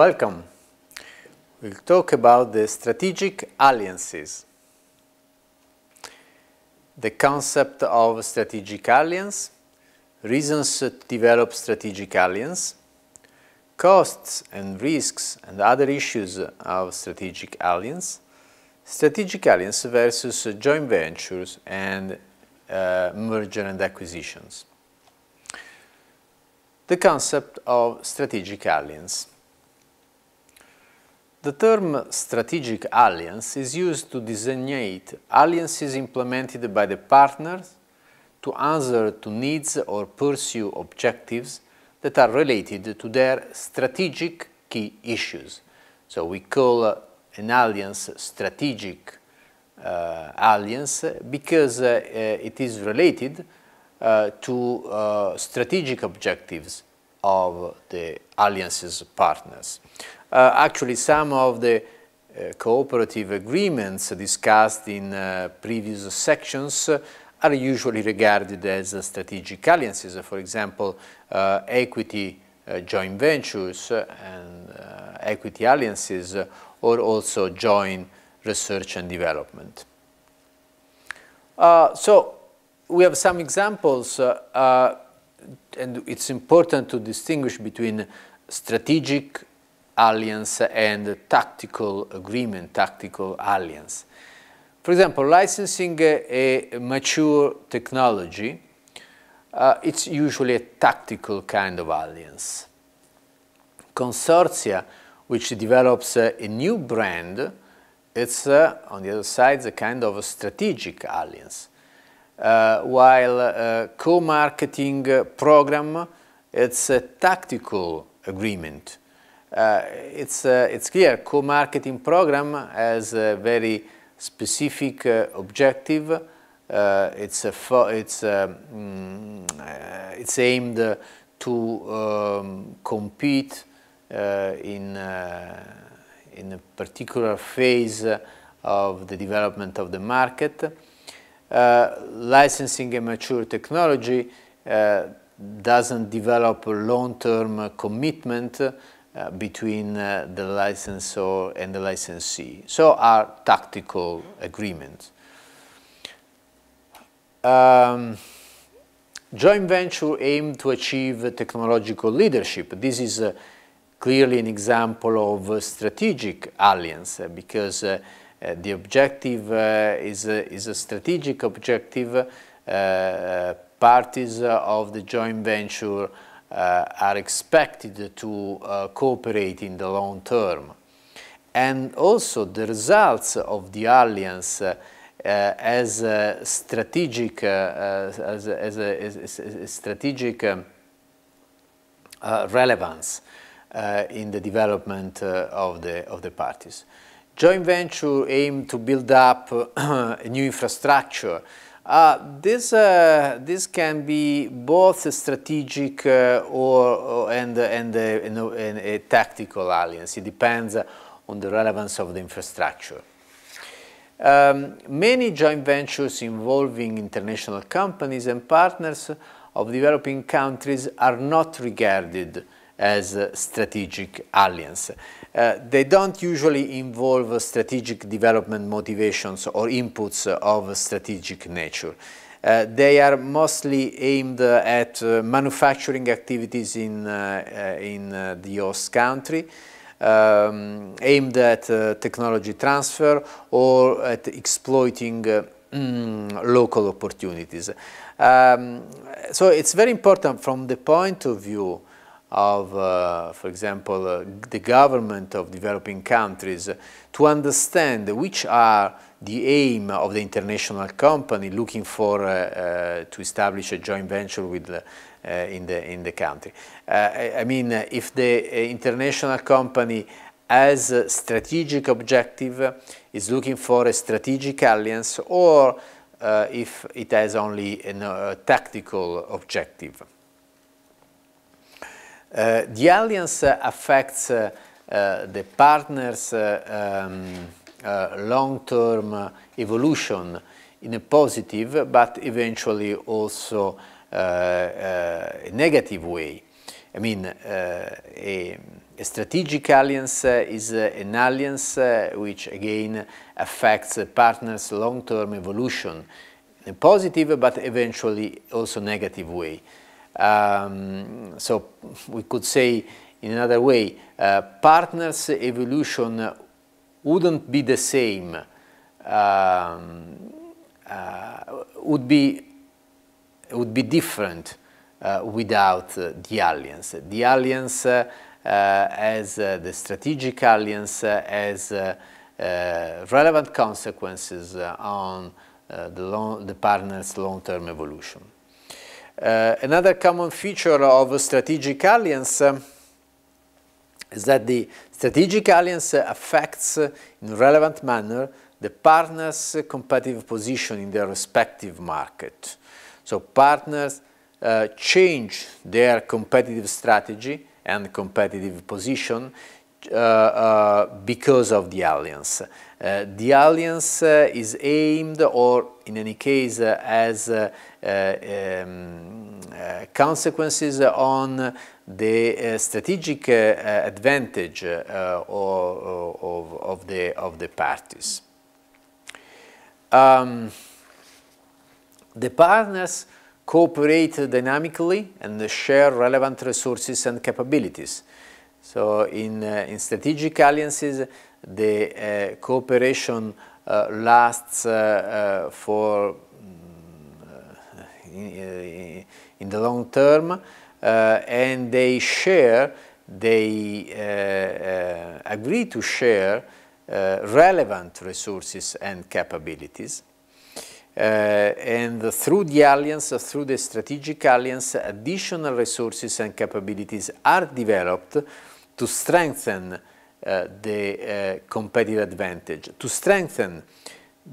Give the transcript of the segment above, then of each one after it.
Welcome. We'll talk about the strategic alliances. The concept of strategic alliance, reasons to develop strategic alliance, costs and risks and other issues of strategic alliance, strategic alliance versus joint ventures and uh, merger and acquisitions. The concept of strategic alliance. The term strategic alliance is used to designate alliances implemented by the partners to answer to needs or pursue objectives that are related to their strategic key issues. So we call an alliance strategic uh, alliance because uh, uh it is related uh, to uh, strategic objectives of the alliance's partners uh, actually some of the uh, cooperative agreements discussed in uh, previous sections uh, are usually regarded as strategic alliances, for example, uh, equity uh, joint ventures and equity alliances, or also joint research and development. so we have some examples, and it's important to distinguish between strategic alliance and tactical agreement, tactical alliance. For example, licensing a mature technology, uh, it's usually a tactical kind of alliance. Consortia, which develops a new brand, it's uh, on the other side a kind of a strategic alliance. Uh, while uh, co-marketing program, it's a tactical agreement. Uh, it's, uh, it's clear co-marketing program has a very specific uh, objective. it's, it's, mm, it's aimed to um, compete in, in a particular phase of the development of the market. Uh, licensing a mature technology uh, doesn't develop long-term commitment uh, between uh, the licensor and the licensee. So are tactical agreements. Um, joint venture aim to achieve technological leadership. This is uh, clearly an example of strategic alliance uh, because uh, the objective is, is a strategic objective. parties of the joint venture uh, are expected to uh, cooperate in the long term. And also the results of the alliance uh, uh as a strategic uh, as, as, a, as, a, strategic um, uh, relevance in the development of the of the parties. Joint venture aim to build up new infrastructure uh, this, uh, this can be both strategic uh, or, and, and, and, and a tactical alliance. It depends on the relevance of the infrastructure. Um, many joint ventures involving international companies and partners of developing countries are not regarded as strategic alliance. Uh, they don't usually involve strategic development motivations or inputs of strategic nature. Uh, they are mostly aimed at uh, manufacturing activities in, uh, in the host country, um, aimed at technology transfer or at exploiting Mm, local opportunities. Um, so it's very important from the point of view of, uh, for example, uh, the government of developing countries to understand which are the aim of the international company looking for uh, uh to establish a joint venture with uh, in the in the country. Uh, I, I, mean, if the international company has a strategic objective, is looking for a strategic alliance, or if it has only a tactical objective. Uh, the alliance uh, affects uh, the partners' um, long-term evolution in a positive but eventually also a negative way. I mean, a, a strategic alliance uh, is uh, an alliance uh, which again affects a partner's long-term evolution in a positive but eventually also negative way. Um, so we could say in another way, uh, partners evolution wouldn't be the same, um, uh, would, be, would be different uh, without uh, the alliance. The alliance uh, uh, as the strategic alliance has relevant consequences on the, long, the partner's long-term evolution. Uh, another common feature of strategic alliance uh, is that the strategic alliance affects uh, in relevant manner the partners' competitive position in their respective market. So partners uh, change their competitive strategy and competitive position uh, uh, because of the alliance. the alliance is aimed or in any case has uh, um, uh, consequences on the uh, strategic advantage of, of, the, of the parties. Um, the partners cooperate dynamically and share relevant resources and capabilities. So in, uh, in strategic alliances, the uh, cooperation uh, lasts uh, uh, for mm, in, in, the long term and they share, they agree to share relevant resources and capabilities. Uh, and through the alliance, through the strategic alliance, additional resources and capabilities are developed to strengthen uh, the uh, competitive advantage, to strengthen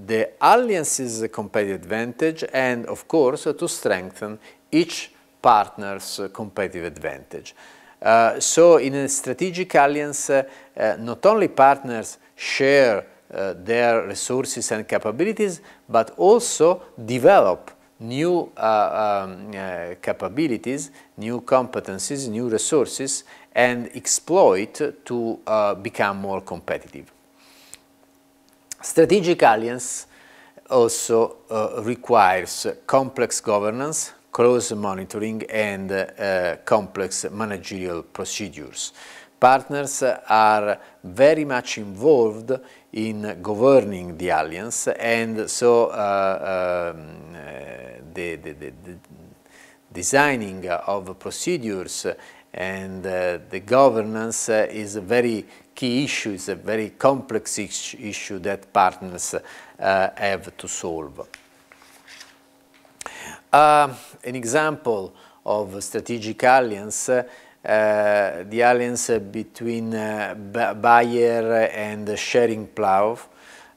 the alliance's competitive advantage and, of course, to strengthen each partner's competitive advantage. Uh, so in a strategic alliance, uh, uh, not only partners share uh, their resources and capabilities, but also develop new um, capabilities, new competencies, new resources, and exploit to uh, become more competitive. Strategic alliance also uh, requires complex governance, close monitoring and uh, complex managerial procedures. Partners are very much involved in governing the alliance and so uh, um, uh, the, the, the, the designing of procedures and uh, the governance uh, is a very key issue, it's a very complex issue that partners uh, have to solve. Um, an example of strategic alliance, uh, the alliance between uh, Bayer and Sharing Plough,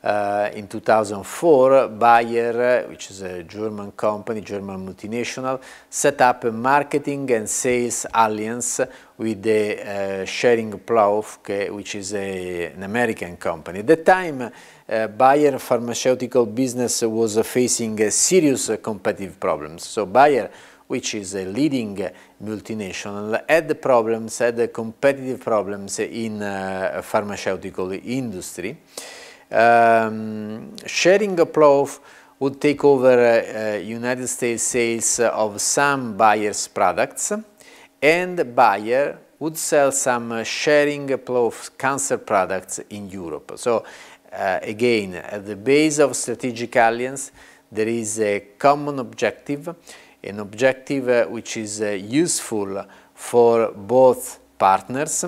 uh, in 2004, Bayer, which is a German company, German multinational, set up a marketing and sales alliance with the uh, Schering Plough, which is a, an American company. At that time, uh, Bayer pharmaceutical business was facing serious competitive problems. So Bayer which is a leading multinational, had problems, had competitive problems in uh, pharmaceutical industry um, sharing a plough would take over uh, uh, United States sales of some buyers' products and buyer would sell some sharing plough cancer products in Europe. So uh, again, at the base of strategic alliance, there is a common objective, an objective uh, which is uh, useful for both partners,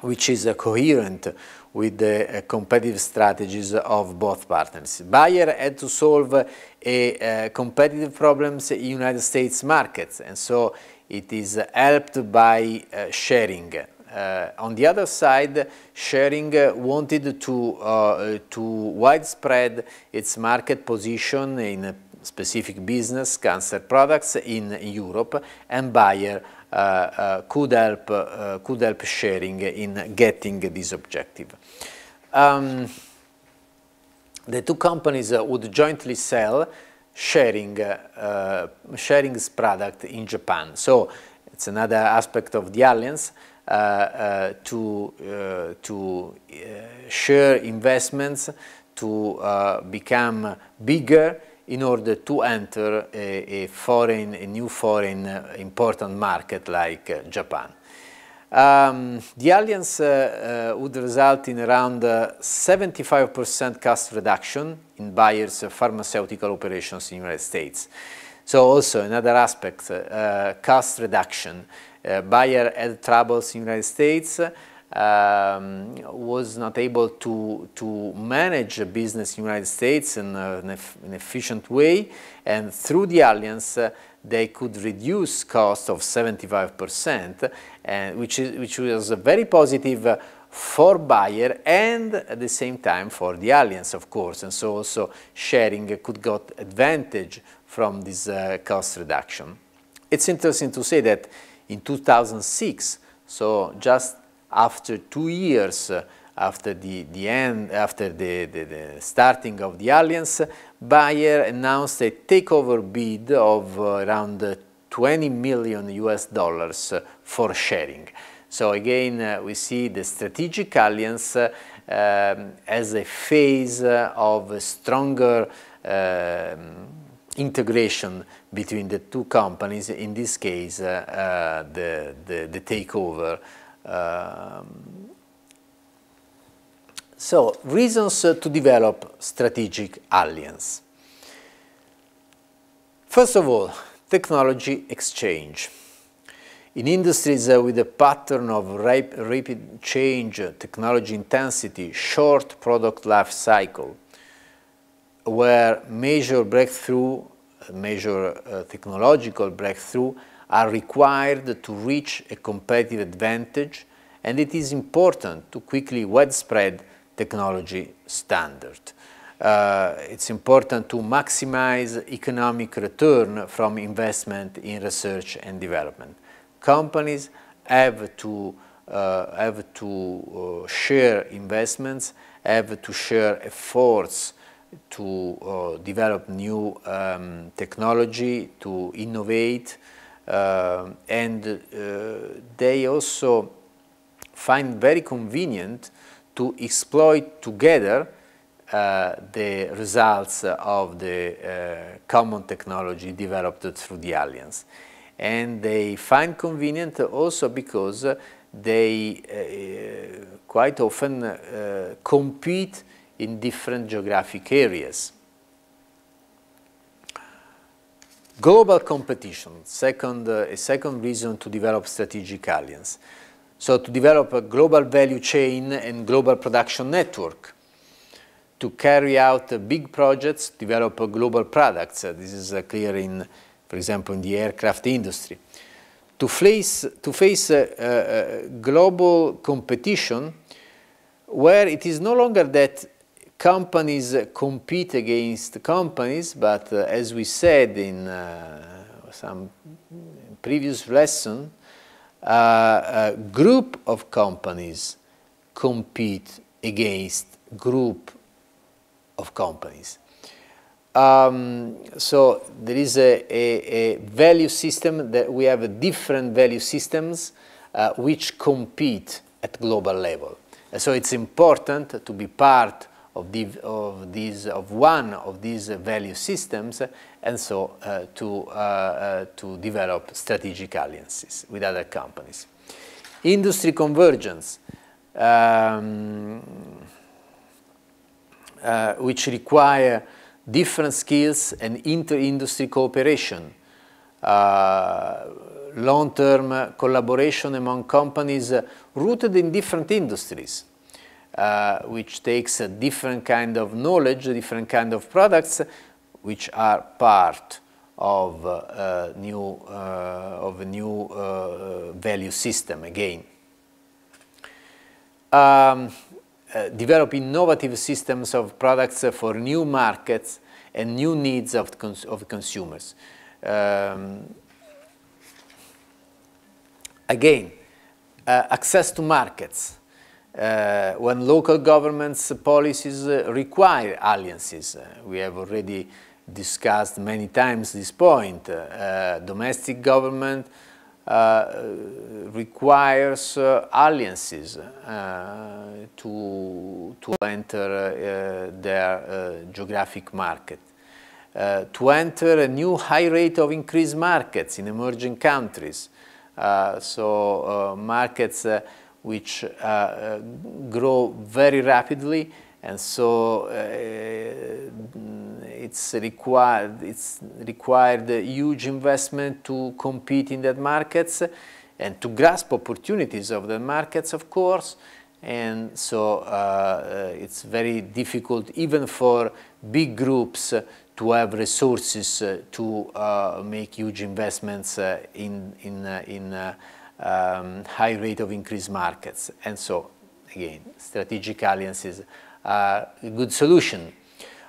which is coherent with the uh, competitive strategies of both partners. Bayer had to solve a competitive problems in United States markets, and so it is helped by uh, sharing. Uh, on the other side, sharing wanted to, uh, to widespread its market position in a specific business, cancer products, in Europe, and Bayer uh, could help uh, could help sharing in getting this objective. Um, the two companies would jointly sell sharing uh, sharing's product in Japan. So it's another aspect of the alliance. Uh, uh, to uh, to share investments to become bigger in order to enter a, a foreign, a new foreign uh, important market like uh, Japan. Um, the alliance uh, uh would result in around 75% uh, cost reduction in buyers' pharmaceutical operations in the United States. So also another aspect, uh, cost reduction. buyer had troubles in the United States, um, was not able to, to manage a business in the United States in, an, an, efficient way and through the alliance uh, they could reduce cost of 75% and uh, which, is, which was a very positive uh, for buyer and at the same time for the alliance of course and so also sharing could got advantage from this uh, cost reduction. It's interesting to say that in 2006 so just after two years uh, after the, the end after the, the, the, starting of the alliance, Bayer announced a takeover bid of uh, around uh, 20 million US dollars for sharing. So again, we see the strategic alliance um, as a phase of a stronger uh, integration between the two companies, in this case, uh, the, the, the takeover um, so, reasons uh, to develop strategic alliance. First of all, technology exchange. In industries uh, with a pattern of rapid change, uh, technology intensity, short product life cycle, where major breakthrough, major technological breakthrough are required to reach a competitive advantage and it is important to quickly widespread technology standard. Uh, it's important to maximize economic return from investment in research and development. Companies have to, uh, have to uh, share investments, have to share efforts to uh, develop new um, technology, to innovate, uh, and uh, they also find very convenient to exploit together uh, the results of the uh, common technology developed through the alliance. And they find convenient also because they uh, quite often uh, compete in different geographic areas. Global competition, second, uh, a second reason to develop strategic alliance. So to develop a global value chain and global production network, to carry out uh, big projects, develop uh, global products. Uh, this is uh, clear in, for example, in the aircraft industry. To face, to face uh, global competition where it is no longer that companies compete against companies, but uh, as we said in uh, some previous lesson, uh, a uh, group of companies compete against group of companies. Um, so there is a, a, a, value system that we have different value systems uh, which compete at global level. So it's important to be part of, the, of, these, of one of these value systems and so uh, to, uh, uh, to develop strategic alliances with other companies. Industry convergence, um, uh, which require different skills and inter-industry cooperation, uh, long-term collaboration among companies rooted in different industries uh, which takes a different kind of knowledge, different kind of products, which are part of uh, uh new uh, of a new uh, value system again. Um, develop innovative systems of products for new markets and new needs of, cons of consumers. Um, again, access to markets uh, when local governments' policies uh, require alliances. Uh, we have already discussed many times this point. Uh, domestic government uh, requires alliances to, to enter their geographic market. Uh, to enter a new high rate of increased markets in emerging countries. Uh, so uh, markets which uh, uh, grow very rapidly and so uh, it's required it's required huge investment to compete in that markets and to grasp opportunities of the markets of course and so uh, it's very difficult even for big groups to have resources to uh, make huge investments uh, in in in um, high rate of increased markets. And so, again, strategic alliances are a good solution.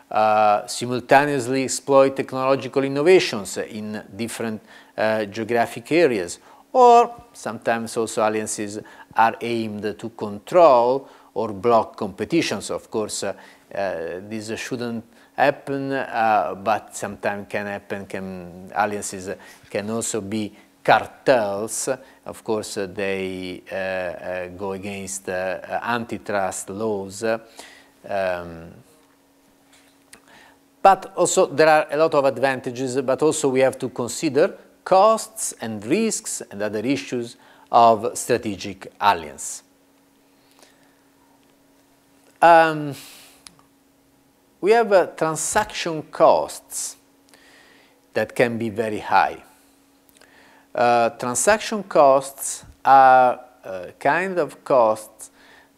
Uh, simultaneously exploit technological innovations in different uh, geographic areas or sometimes also alliances are aimed to control or block competitions. Of course, uh, this shouldn't happen, uh, but sometimes can happen, can, alliances can also be cartels. Of course, they uh, uh, go against uh, antitrust laws. Um, but also there are a lot of advantages, but also we have to consider costs and risks and other issues of strategic alliance. Um, we have uh, transaction costs that can be very high uh, transaction costs are uh, kind of costs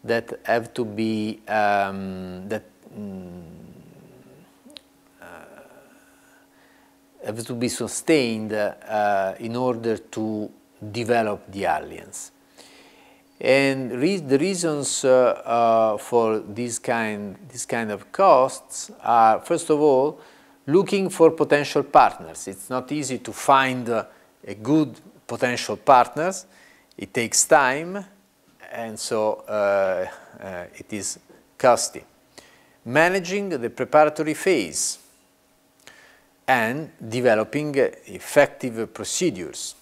that have to be um, that mm, uh, have to be sustained uh, in order to develop the alliance. And re the reasons uh, uh, for this kind this kind of costs are first of all looking for potential partners. It's not easy to find a good potential partners. It takes time, and so uh, uh, it is costly. Managing the preparatory phase and developing effective procedures.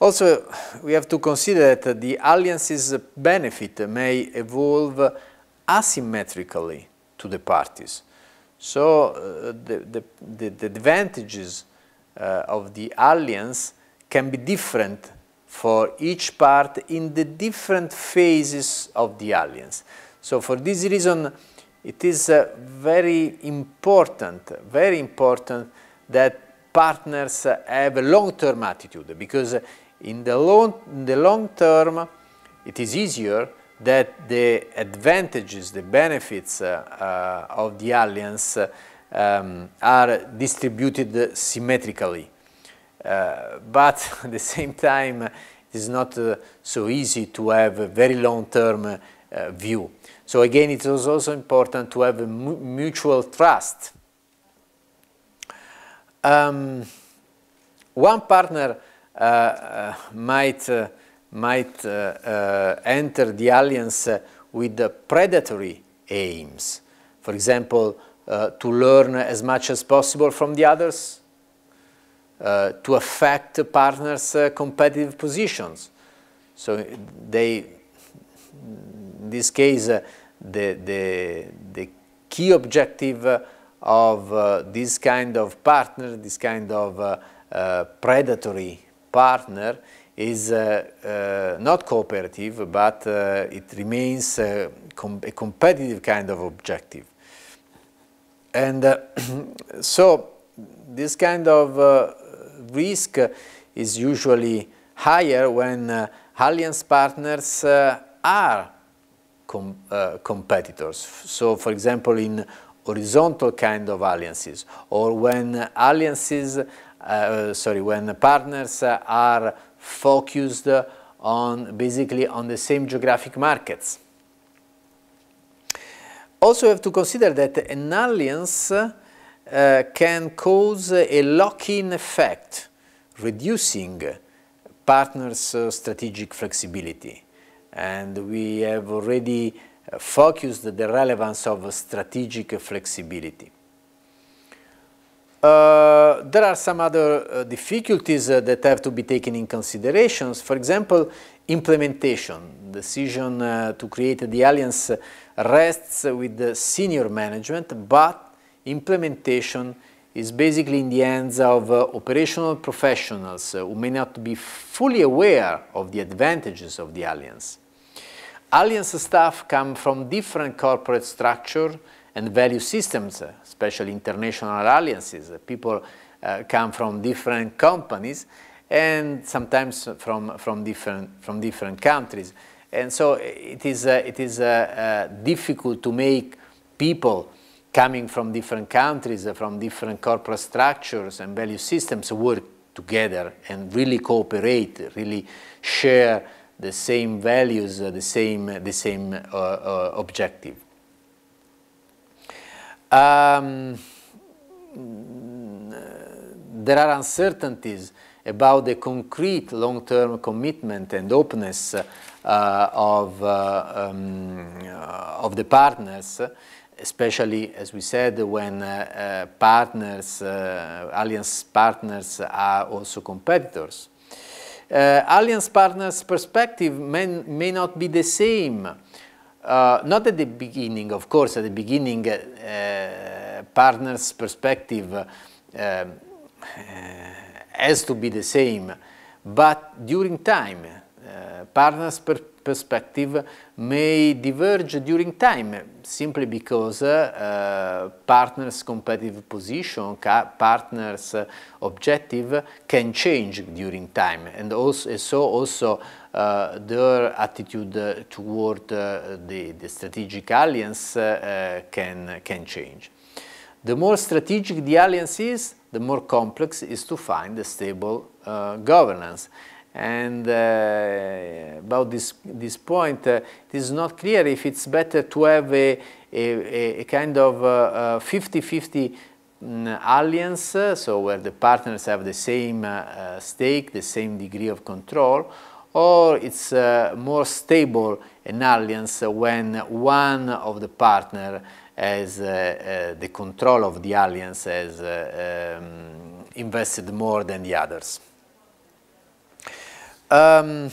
Also, we have to consider that the alliance's benefit may evolve asymmetrically to the parties. So uh, the, the, the, the advantages uh, of the alliance can be different for each part in the different phases of the alliance. So for this reason, it is uh, very important, very important that partners uh, have a long-term attitude because in the, long, in the long term it is easier that the advantages, the benefits uh, uh of the alliance uh, um, are distributed symmetrically. Uh, but at the same time, it is not uh, so easy to have a very long-term uh, view. So again, it is also important to have a mutual trust. Um, one partner uh, uh, might, uh, might enter the alliance with the predatory aims. For example, uh, to learn as much as possible from the others, uh, to affect partners' uh, competitive positions. So they, in this case, uh, the, the, the key objective uh, of uh, this kind of partner, this kind of predatory partner is uh, uh, not cooperative, but uh, it remains com a competitive kind of objective. And uh, so this kind of uh, risk is usually higher when uh, alliance partners are com competitors. So for example in horizontal kind of alliances or when alliances uh, sorry, when partners are focused on basically on the same geographic markets. Also, have to consider that an alliance uh, can cause a lock-in effect, reducing partners' uh, strategic flexibility. And we have already uh, focused the relevance of strategic flexibility. Uh, there are some other uh, difficulties uh, that have to be taken in consideration. For example, implementation. Decision uh, to create the alliance rests with the senior management, but implementation is basically in the hands of uh, operational professionals uh, who may not be fully aware of the advantages of the alliance. Alliance staff come from different corporate structures and value systems, especially international alliances. People uh, come from different companies and sometimes from, from, different, from different countries. And so it is, uh, it is uh, difficult to make people coming from different countries, from different corporate structures and value systems work together and really cooperate, really share the same values, the same, the same uh, uh, objective. Um, there are uncertainties about the concrete long-term commitment and openness uh, of, uh, um, uh, of the partners, especially, as we said, when uh, uh partners, uh, alliance partners are also competitors. alliance partners' perspective may, may not be the same uh, not at the beginning, of course, at the beginning, uh, partner's perspective uh, uh has to be the same, but during time, uh, partner's per perspective may diverge during time, simply because uh, partner's competitive position, partner's objective can change during time, and also, so also uh, their attitude toward uh, the, the, strategic alliance uh, can, can change. The more strategic the alliance is, the more complex is to find a stable governance. And uh, about this, this point, uh, it is not clear if it's better to have a, a, a kind of 50-50 uh, um, alliance, so where the partners have the same stake, the same degree of control, or it's a uh, more stable an alliance when one of the partner has uh, uh, the control of the alliance has uh, um, invested more than the others. Um,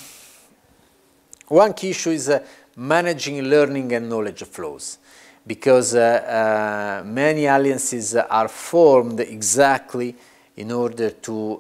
one key issue is uh, managing learning and knowledge flows because many alliances are formed exactly in order to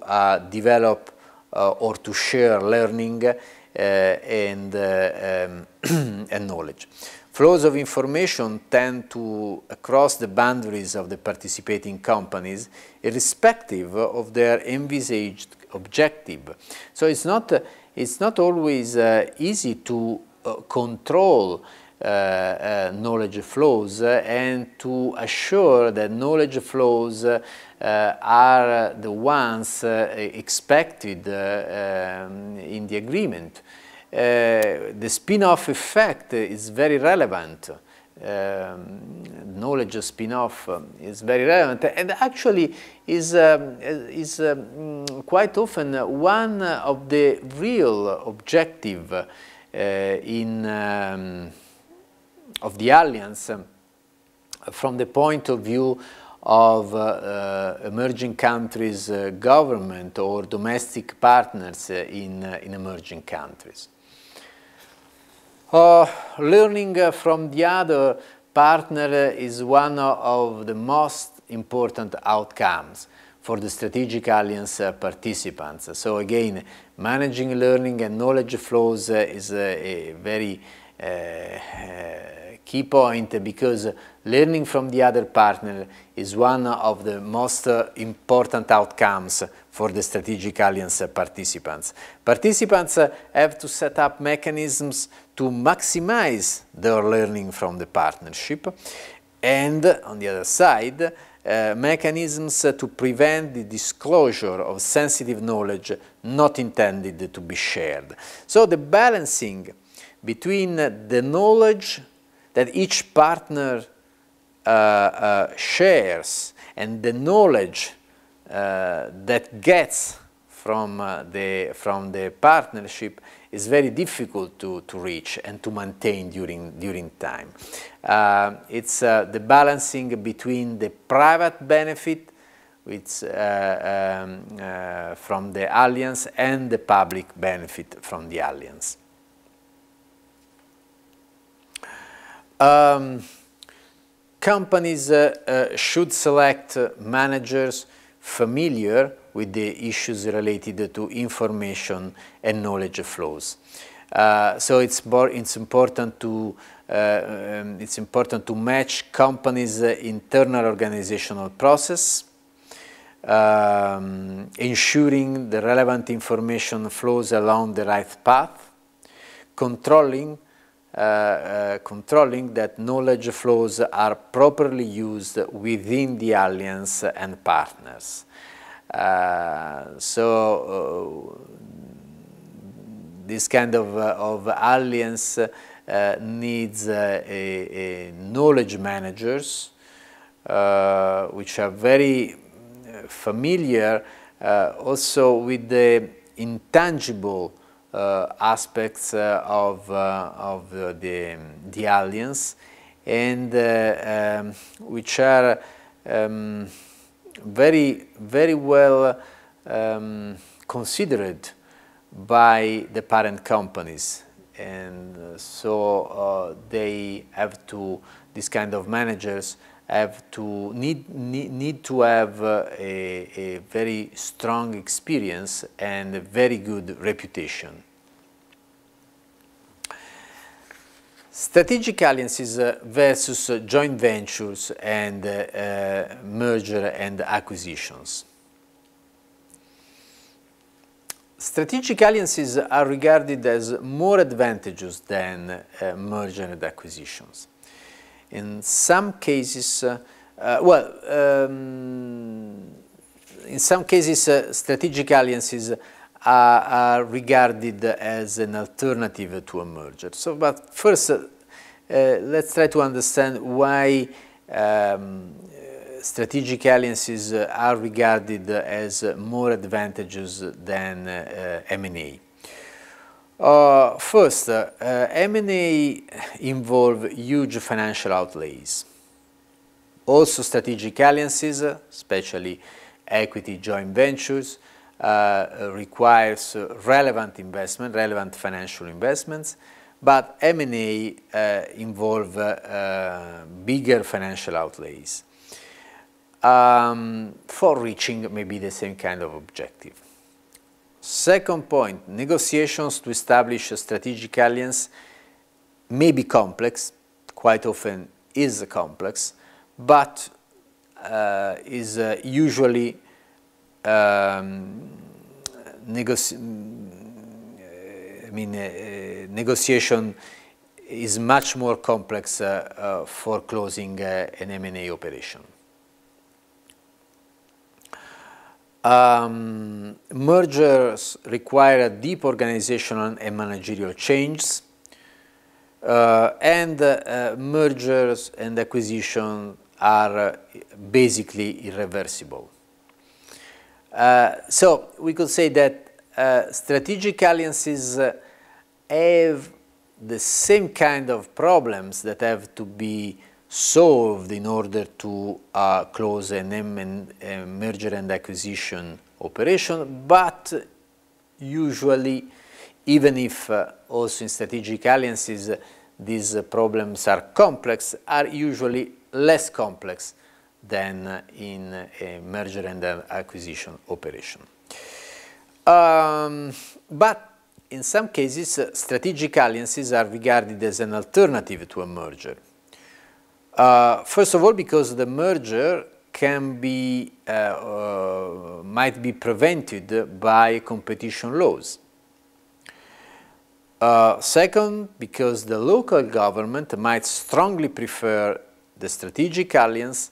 develop uh, or to share learning uh, and, uh, um, and knowledge. Flows of information tend to cross the boundaries of the participating companies, irrespective of their envisaged objective. So it's not, it's not always uh, easy to uh, control uh, uh, knowledge flows uh, and to assure that knowledge flows are the ones expected um, in the agreement. the spin-off effect is very relevant. Um, knowledge spin-off um, is very relevant and actually is, um, is um, quite often one of the real objective uh, in um, of the alliance um, from the point of view of uh, uh, emerging countries uh, government or domestic partners in, in emerging countries. learning from the other partner is one of the most important outcomes for the strategic alliance uh, participants. So again, managing learning and knowledge flows uh, is uh, a very key point because learning from the other partner is one of the most uh, important outcomes for the strategic alliance participants. Participants uh, have to set up mechanisms to maximize their learning from the partnership and, on the other side, uh, mechanisms to prevent the disclosure of sensitive knowledge not intended to be shared. So the balancing between the knowledge that each partner uh, uh, shares and the knowledge uh, that gets from uh, the from the partnership is very difficult to, to reach and to maintain during during time. Uh, it's uh, the balancing between the private benefit which, um, from the alliance and the public benefit from the alliance. Um, companies uh, uh, should select uh, managers familiar with the issues related to information and knowledge flows. Uh, so it's, more, it's important to uh, um, it's important to match companies' internal organizational process, um, ensuring the relevant information flows along the right path, controlling uh, uh, controlling that knowledge flows are properly used within the alliance and partners. Uh, so this kind of, of alliance needs a, a knowledge managers uh, which are very familiar uh, also with the intangible uh, aspects uh, of, uh, of the, the alliance and um, which are um, very, very well um, considered by the parent companies. And so they have to these kind of managers have to need, need, need to have uh, a, a very strong experience and a very good reputation. Strategic alliances uh, versus uh, joint ventures and uh, uh, merger and acquisitions. Strategic alliances are regarded as more advantageous than uh, merger and acquisitions in some cases, uh, uh, well, um, in some cases, uh, strategic alliances are, are, regarded as an alternative to a merger. So, but first, uh, uh, let's try to understand why um, strategic alliances are regarded as more advantageous than uh, M&A. Uh, first, uh, M&A involve huge financial outlays, also strategic alliances, especially equity joint ventures, uh, requires relevant investment, relevant financial investments, but M&A uh, involve uh, bigger financial outlays um, for reaching maybe the same kind of objective. Second point, negotiations to establish a strategic alliance may be complex, quite often is complex, but uh, is uh, usually um, mm, uh, I mean, uh, negotiation is much more complex uh, uh, for closing an M&A operation. Um, mergers require a deep organizational and managerial changes, uh, and uh, mergers and acquisitions are uh, basically irreversible. Uh, so we could say that uh, strategic alliances uh, have the same kind of problems that have to be solved in order to uh, close an M and, uh, merger and acquisition operation, but usually, even if uh, also in strategic alliances these problems are complex, are usually less complex than uh, in a merger and uh, acquisition operation. Um, but in some cases, uh, strategic alliances are regarded as an alternative to a merger. Uh, first of all, because the merger can be, uh, uh, might be prevented by competition laws. Uh, second, because the local government might strongly prefer the strategic alliance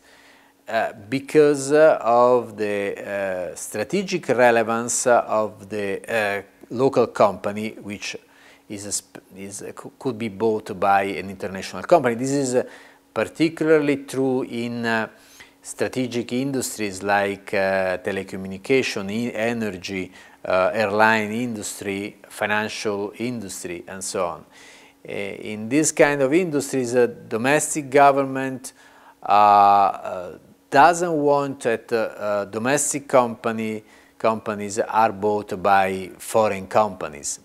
uh, because of the strategic relevance of the local company which is, is could be bought by an international company. This is particularly true in uh, strategic industries like uh, telecommunication, e energy, uh, airline industry, financial industry, and so on. Eh, in these kind of industries, a domestic government doesn't want that uh, domestic company companies are bought by foreign companies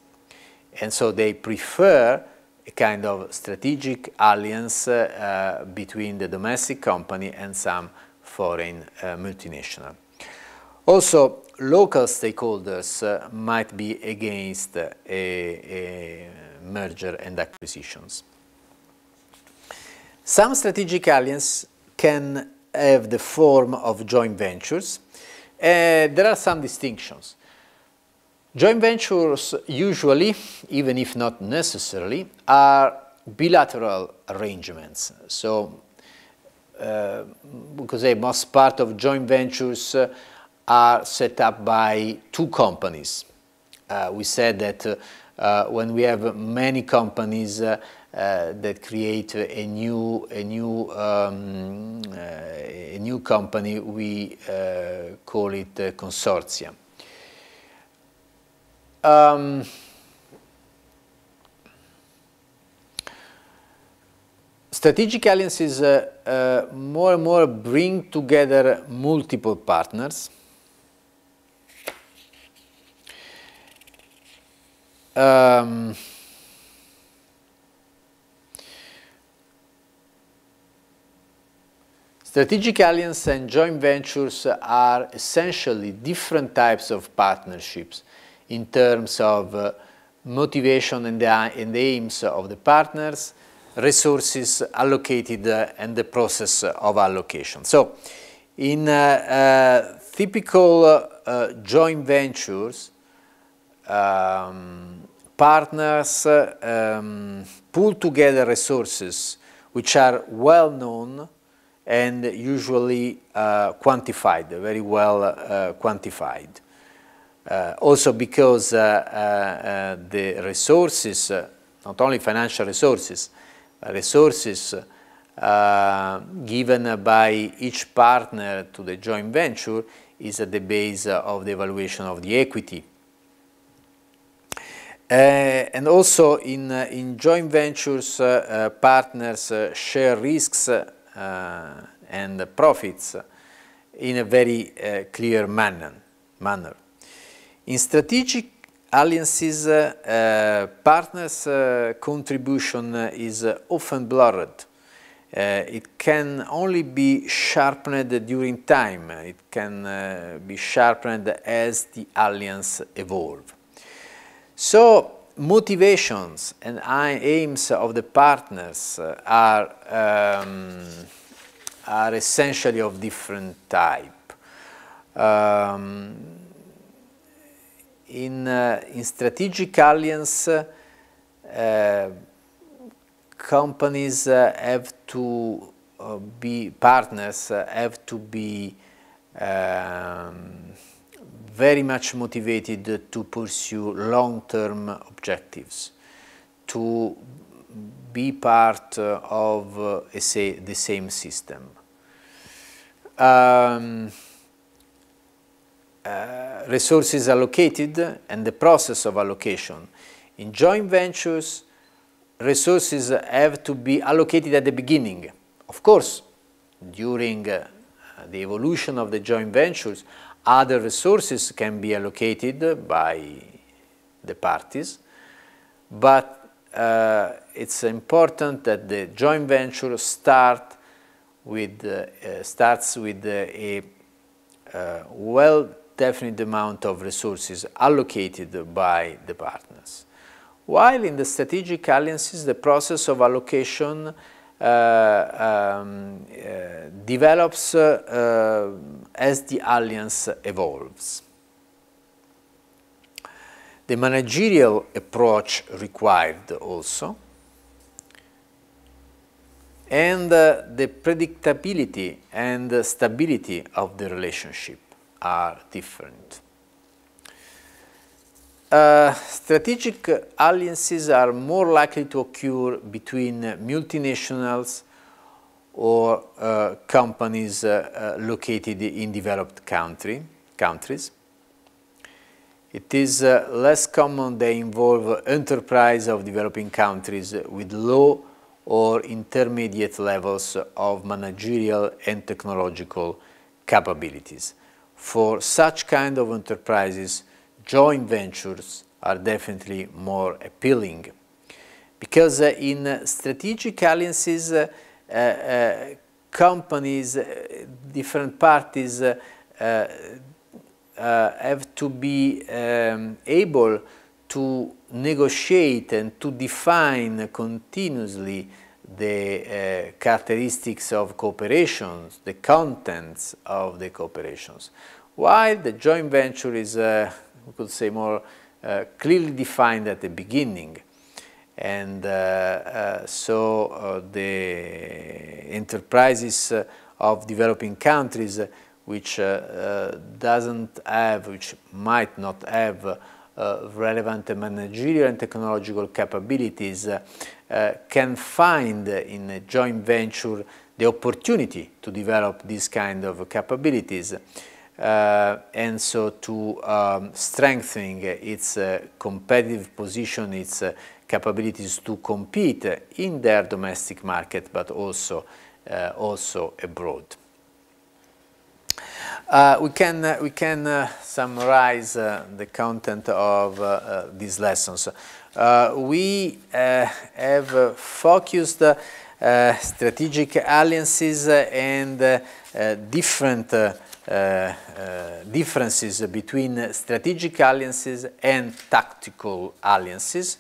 and so they prefer a kind of strategic alliance uh, between the domestic company and some foreign uh, multinational. Also, local stakeholders uh, might be against uh, a, a merger and acquisitions. Some strategic alliances can have the form of joint ventures. Uh, there are some distinctions. Joint ventures usually, even if not necessarily, are bilateral arrangements. So, uh, we could say most part of joint ventures uh, are set up by two companies. Uh, we said that uh, uh, when we have many companies uh, that create a new a new um, a new company, we call it a consortium. Um, strategic alliances uh, uh, more and more bring together multiple partners. Um, strategic alliances and joint ventures are essentially different types of partnerships in terms of uh, motivation and the, and the aims of the partners, resources allocated uh, and the process of allocation. So in uh, typical joint ventures, um, partners um, pull together resources which are well known and usually uh, quantified, very well uh, quantified. Uh, also because uh, uh, the resources, not only financial resources, resources given by each partner to the joint venture is at the base of the evaluation of the equity. Uh, and also in, uh, in joint ventures, uh, partners share risks and profits in a very clear manner. manner. In strategic alliances, eh, partners' eh, contribution is often blurred. Eh, it can only be sharpened during time. It can be sharpened as the alliance evolves. So motivations and aims of the partners are, um, are essentially of different type. Um, in, uh, in strategic alliance, uh, companies uh, have to be partners, have to be um, very much motivated to pursue long-term objectives, to be part of, uh, say, the same system. Um, uh, resources allocated and the process of allocation. In joint ventures, resources have to be allocated at the beginning. Of course, during uh, the evolution of the joint ventures, other resources can be allocated by the parties, but uh, it's important that the joint venture start with, uh, starts with a uh, well definite amount of resources allocated by the partners. While in the strategic alliances, the process of allocation uh, um, uh, develops uh, as the alliance evolves. The managerial approach required also and uh, the predictability and stability of the relationship are different. Uh, strategic alliances are more likely to occur between multinationals or uh, companies uh, uh located in developed country, countries. It is uh, less common they involve enterprise of developing countries with low or intermediate levels of managerial and technological capabilities for such kind of enterprises, joint ventures are definitely more appealing. Because uh, in strategic alliances, uh, uh, companies, uh, different parties uh, uh, have to be um, able to negotiate and to define continuously the uh, characteristics of cooperations, the contents of the cooperations, while the joint venture is, uh, we could say, more uh, clearly defined at the beginning. And uh, uh, so uh, the enterprises of developing countries which doesn't have, which might not have relevant managerial and technological capabilities uh, can find in a joint venture the opportunity to develop these kind of capabilities uh, and so to um, strengthen its uh, competitive position, its capabilities to compete in their domestic market but also, also abroad. Uh, we can, uh, we can uh, summarize the content of these lessons. Uh, we uh, have focused uh, strategic alliances and different differences between strategic alliances and tactical alliances.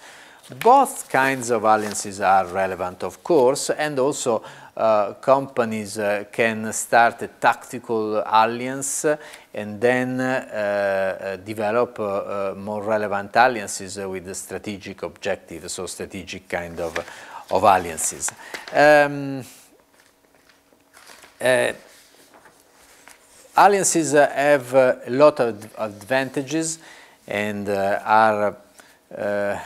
Both kinds of alliances are relevant, of course, and also uh, companies uh, can start a tactical alliance and then uh, develop more relevant alliances with the strategic objectives, so strategic kind of, of alliances. Um, alliances have a lot of advantages and uh, are uh, uh,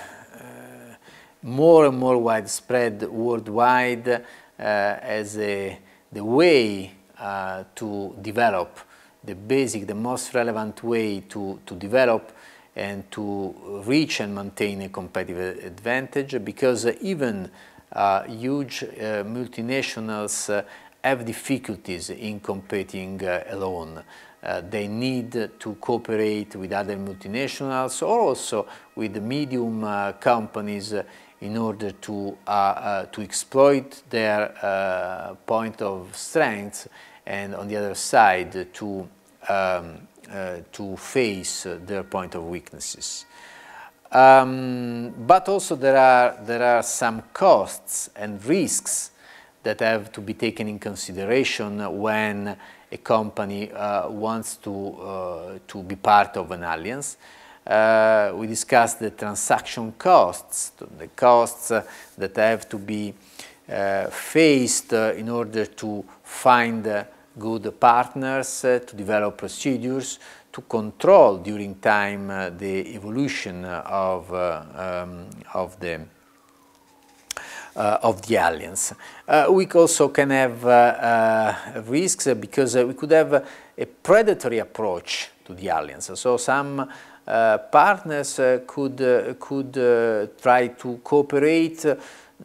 more and more widespread worldwide uh, as a, the way uh, to develop, the basic, the most relevant way to, to develop and to reach and maintain a competitive advantage because even uh, huge uh, multinationals uh, have difficulties in competing uh, alone. they need to cooperate with other multinationals or also with medium companies in order to, uh, uh, to exploit their uh, point of strength and on the other side to, um, to face their point of weaknesses. Um, but also there are, there are some costs and risks that have to be taken in consideration when a company uh, wants to, uh, to be part of an alliance. Uh, we discussed the transaction costs, the costs that have to be uh, faced uh, in order to find good partners, to develop procedures, to control during time uh, the evolution of, uh, um, of the uh, of the alliance. we also can have risks because we could have a predatory approach to the alliance. So some uh, partners uh, could, uh, could try to cooperate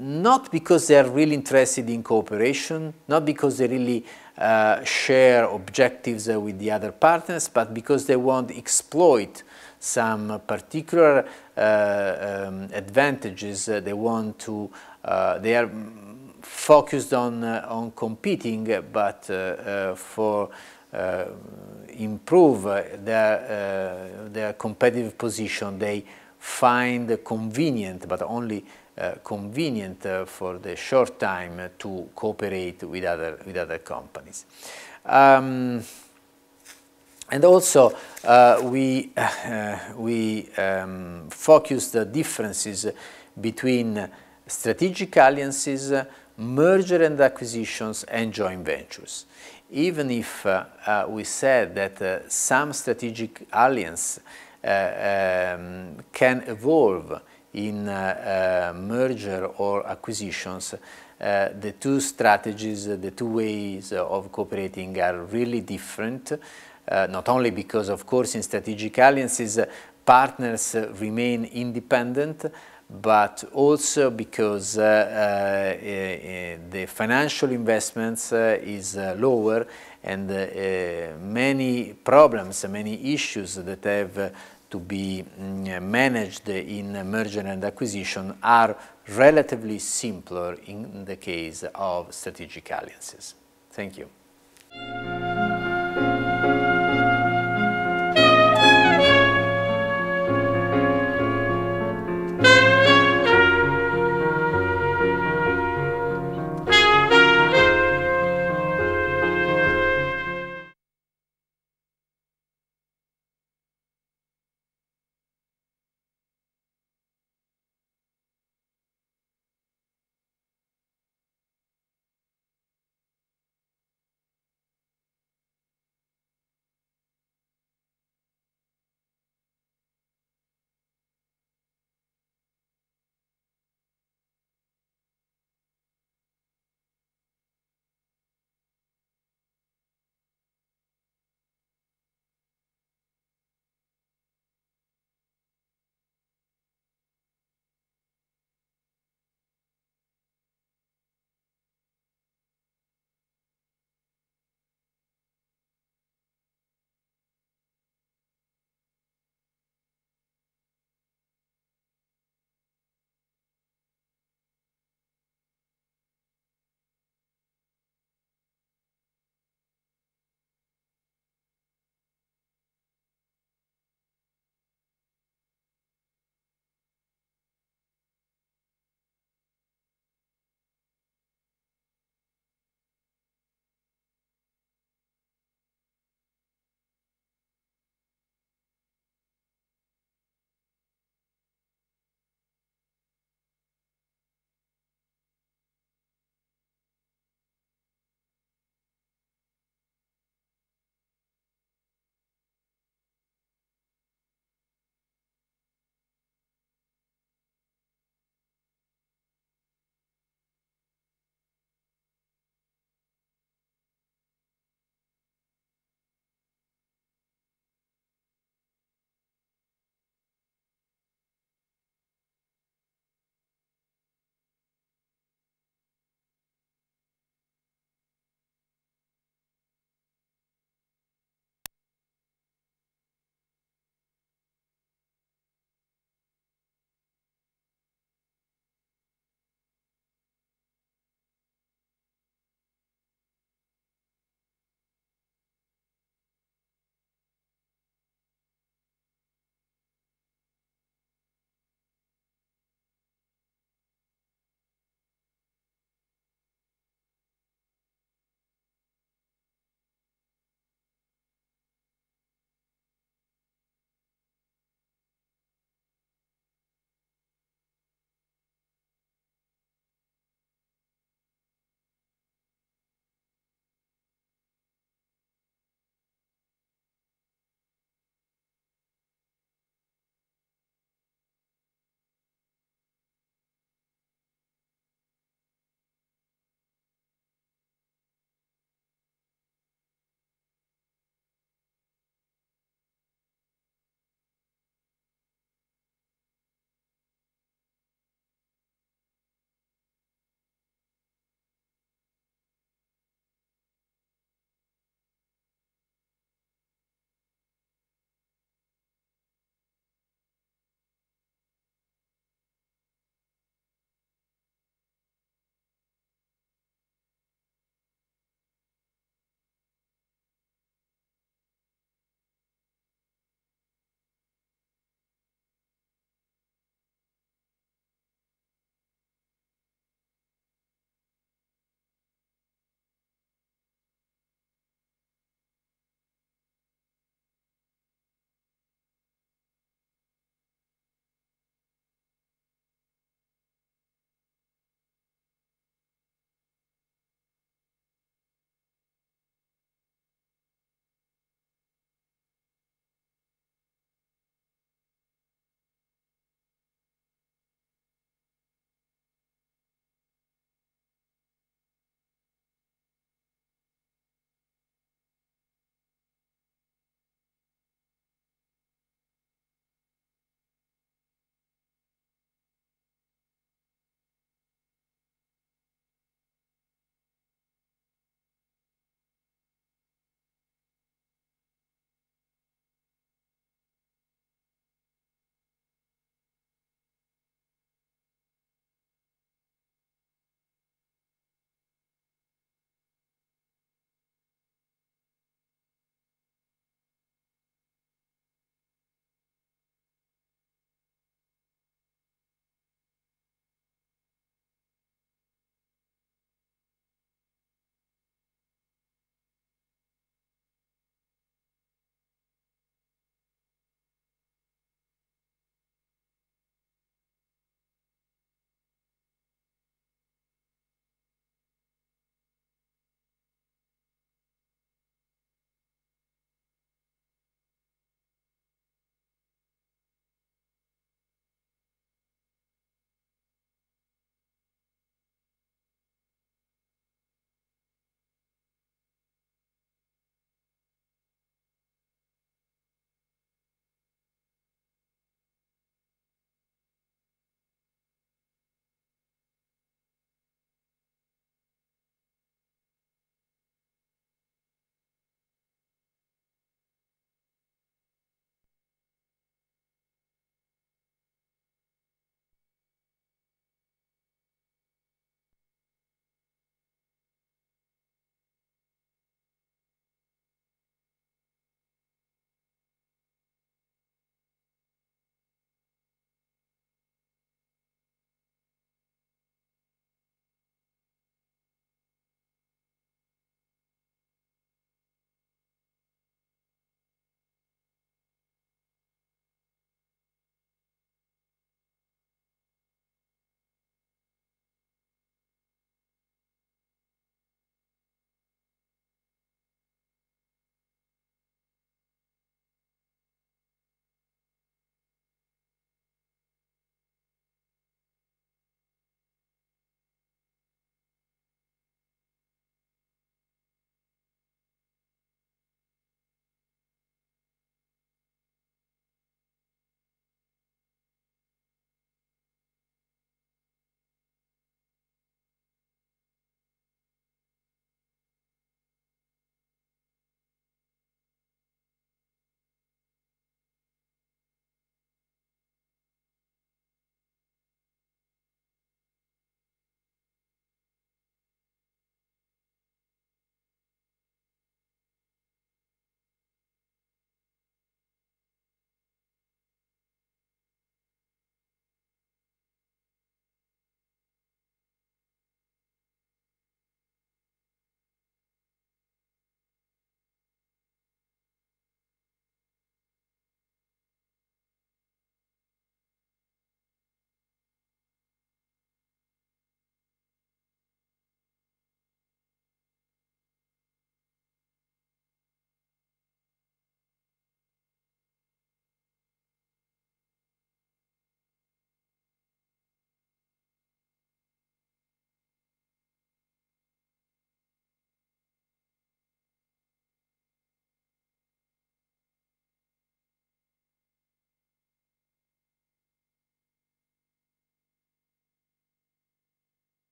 not because they are really interested in cooperation, not because they really uh, share objectives uh, with the other partners, but because they want to exploit some particular uh, um, advantages. they want to, they are focused on, on competing, but for uh, improve their, uh, their competitive position. They find convenient, but only uh, convenient uh, for the short time uh, to cooperate with other with other companies. Um, and also, uh, we we um, focus the differences between strategic alliances, merger and acquisitions, and joint ventures even if uh, uh, we said that uh, some strategic alliance um, can evolve in merger or acquisitions, uh, the two strategies, the two ways of cooperating are really different, uh, not only because, of course, in strategic alliances, partners remain independent, but also because uh, uh, eh, eh, the financial investments uh, is lower and eh, many problems, many issues that have to be mm, managed in merger and acquisition are relatively simpler in the case of strategic alliances. Thank you.